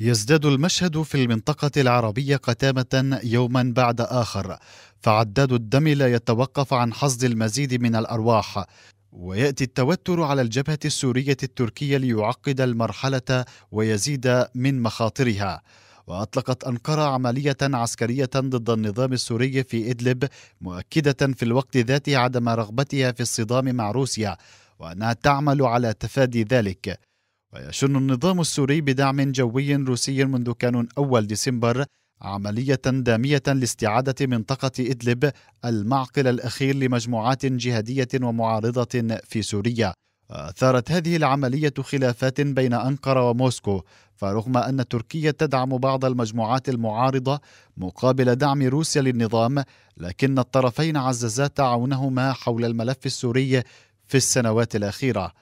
يزداد المشهد في المنطقة العربية قتامة يوما بعد آخر، فعداد الدم لا يتوقف عن حصد المزيد من الأرواح، ويأتي التوتر على الجبهة السورية التركية ليعقد المرحلة ويزيد من مخاطرها. وأطلقت أنقرة عملية عسكرية ضد النظام السوري في إدلب مؤكدة في الوقت ذاته عدم رغبتها في الصدام مع روسيا وأنها تعمل على تفادي ذلك فيشن النظام السوري بدعم جوي روسي منذ كانون أول ديسمبر عملية دامية لاستعادة منطقة إدلب المعقل الأخير لمجموعات جهادية ومعارضة في سوريا أثارت هذه العملية خلافات بين أنقرة وموسكو فرغم أن تركيا تدعم بعض المجموعات المعارضة مقابل دعم روسيا للنظام لكن الطرفين عززا تعاونهما حول الملف السوري في السنوات الأخيرة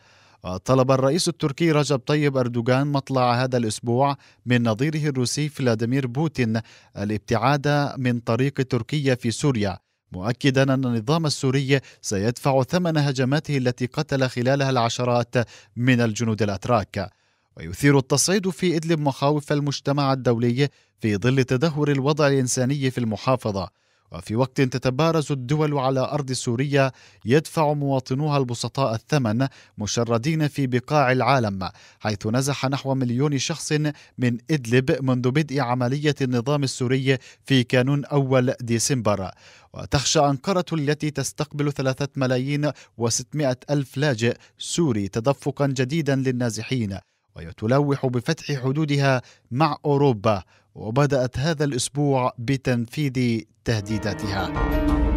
طلب الرئيس التركي رجب طيب أردوغان مطلع هذا الأسبوع من نظيره الروسي فلاديمير بوتين الابتعاد من طريق تركيا في سوريا مؤكدا أن النظام السوري سيدفع ثمن هجماته التي قتل خلالها العشرات من الجنود الأتراك ويثير التصعيد في إدلب مخاوف المجتمع الدولي في ظل تدهور الوضع الإنساني في المحافظة وفي وقت تتبارز الدول على أرض سوريا يدفع مواطنوها البسطاء الثمن مشردين في بقاع العالم حيث نزح نحو مليون شخص من إدلب منذ بدء عملية النظام السوري في كانون أول ديسمبر وتخشى أنقرة التي تستقبل ثلاثة ملايين وستمائة ألف لاجئ سوري تدفقا جديدا للنازحين وهي تلوح بفتح حدودها مع اوروبا وبدات هذا الاسبوع بتنفيذ تهديداتها